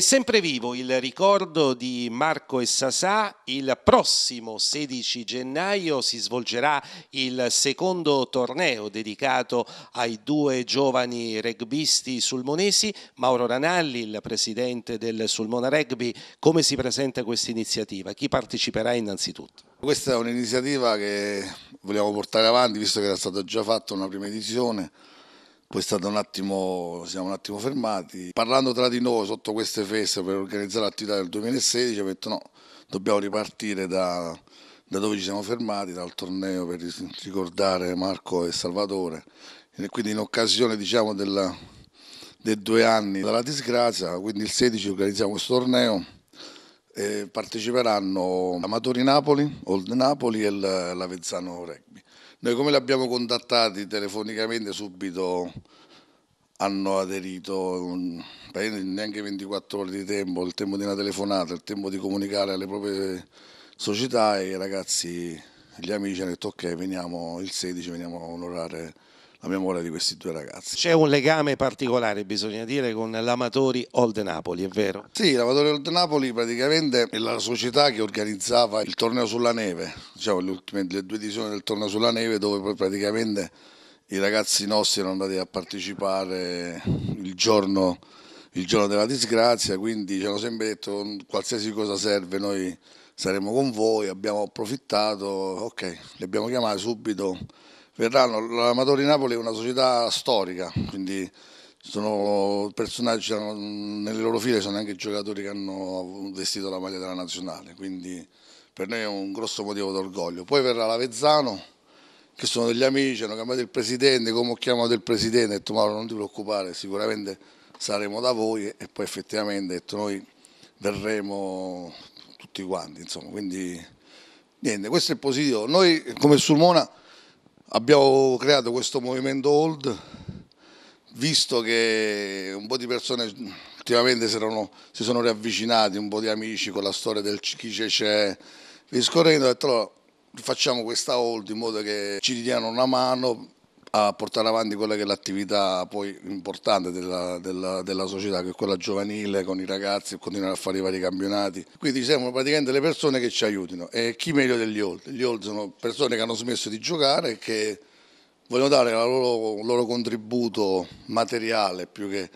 È sempre vivo il ricordo di Marco e Sasà. Il prossimo 16 gennaio si svolgerà il secondo torneo dedicato ai due giovani rugbisti sulmonesi. Mauro Ranalli, il presidente del Sulmona Rugby, come si presenta questa iniziativa? Chi parteciperà innanzitutto? Questa è un'iniziativa che vogliamo portare avanti, visto che era stata già fatta una prima edizione poi un attimo, siamo un attimo fermati. Parlando tra di noi sotto queste feste per organizzare l'attività del 2016, ho detto no, dobbiamo ripartire da, da dove ci siamo fermati, dal torneo per ricordare Marco e Salvatore. E quindi in occasione diciamo, della, dei due anni dalla disgrazia, quindi il 16 organizziamo questo torneo. E parteciperanno Amatori Napoli, Old Napoli e l'Avezzano Reg. Noi come li abbiamo contattati telefonicamente subito hanno aderito un, neanche 24 ore di tempo, il tempo di una telefonata, il tempo di comunicare alle proprie società e i ragazzi, gli amici hanno detto ok veniamo il 16, veniamo a onorare la memoria di questi due ragazzi. C'è un legame particolare, bisogna dire, con l'Amatori Old Napoli, è vero? Sì, l'Amatori Old Napoli praticamente è la società che organizzava il torneo sulla neve, diciamo le, ultime, le due edizioni del torneo sulla neve dove poi praticamente i ragazzi nostri erano andati a partecipare il giorno, il giorno della disgrazia, quindi ci hanno sempre detto qualsiasi cosa serve noi saremo con voi, abbiamo approfittato, ok, li abbiamo chiamati subito verranno. L'Amatori Napoli è una società storica, quindi sono personaggi nelle loro file sono anche giocatori che hanno vestito la maglia della nazionale, quindi per noi è un grosso motivo d'orgoglio. Poi verrà l'Avezzano, che sono degli amici, hanno chiamato il presidente, come ho chiamato il presidente, ha detto Mauro non ti preoccupare, sicuramente saremo da voi e poi effettivamente detto noi verremo tutti quanti, insomma, quindi niente, questo è positivo. Noi come Sulmona Abbiamo creato questo movimento hold, visto che un po' di persone ultimamente si, erano, si sono riavvicinati, un po' di amici con la storia del chi c'è c'è, discorrendo, ho detto allora facciamo questa hold in modo che ci diano una mano a portare avanti quella che è l'attività poi importante della, della, della società, che è quella giovanile, con i ragazzi, continuare a fare i vari campionati. Quindi siamo praticamente le persone che ci aiutino e chi meglio degli old? Gli old sono persone che hanno smesso di giocare e che vogliono dare il loro, loro contributo materiale più che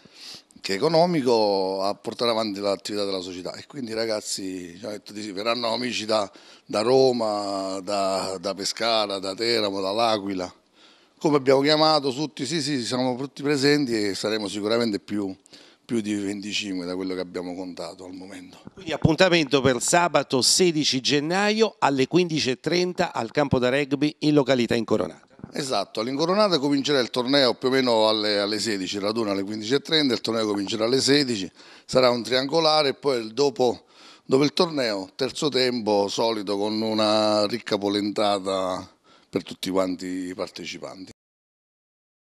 economico a portare avanti l'attività della società e quindi i ragazzi cioè, sì, verranno amici da, da Roma, da, da Pescara, da Teramo, dall'Aquila come abbiamo chiamato tutti, sì sì, siamo tutti presenti e saremo sicuramente più, più di 25 da quello che abbiamo contato al momento. Quindi appuntamento per sabato 16 gennaio alle 15.30 al campo da rugby in località Incoronata. Esatto, all'Incoronata comincerà il torneo più o meno alle, alle 16, raduna alle 15.30, il torneo comincerà alle 16, sarà un triangolare e poi dopo, dopo il torneo, terzo tempo solito con una ricca polentata per tutti quanti i partecipanti.